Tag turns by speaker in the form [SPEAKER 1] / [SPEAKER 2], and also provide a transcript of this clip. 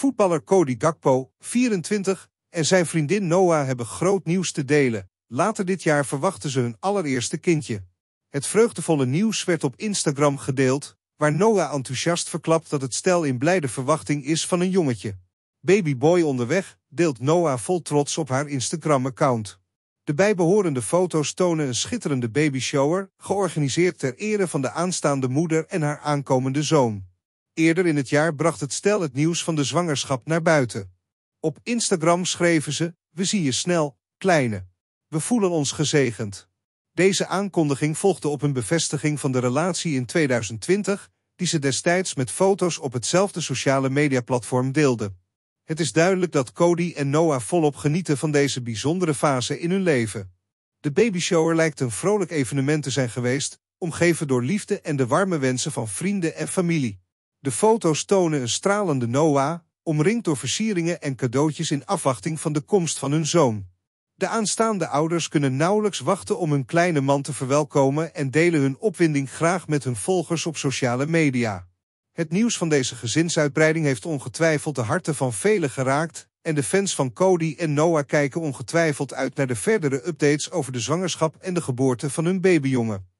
[SPEAKER 1] Voetballer Cody Gakpo, 24, en zijn vriendin Noah hebben groot nieuws te delen. Later dit jaar verwachten ze hun allereerste kindje. Het vreugdevolle nieuws werd op Instagram gedeeld, waar Noah enthousiast verklapt dat het stel in blijde verwachting is van een jongetje. Babyboy onderweg deelt Noah vol trots op haar Instagram-account. De bijbehorende foto's tonen een schitterende babyshower, georganiseerd ter ere van de aanstaande moeder en haar aankomende zoon. Eerder in het jaar bracht het stel het nieuws van de zwangerschap naar buiten. Op Instagram schreven ze, we zien je snel, kleine. We voelen ons gezegend. Deze aankondiging volgde op een bevestiging van de relatie in 2020, die ze destijds met foto's op hetzelfde sociale mediaplatform deelden. Het is duidelijk dat Cody en Noah volop genieten van deze bijzondere fase in hun leven. De babyshower lijkt een vrolijk evenement te zijn geweest, omgeven door liefde en de warme wensen van vrienden en familie. De foto's tonen een stralende Noah, omringd door versieringen en cadeautjes in afwachting van de komst van hun zoon. De aanstaande ouders kunnen nauwelijks wachten om hun kleine man te verwelkomen en delen hun opwinding graag met hun volgers op sociale media. Het nieuws van deze gezinsuitbreiding heeft ongetwijfeld de harten van velen geraakt en de fans van Cody en Noah kijken ongetwijfeld uit naar de verdere updates over de zwangerschap en de geboorte van hun babyjongen.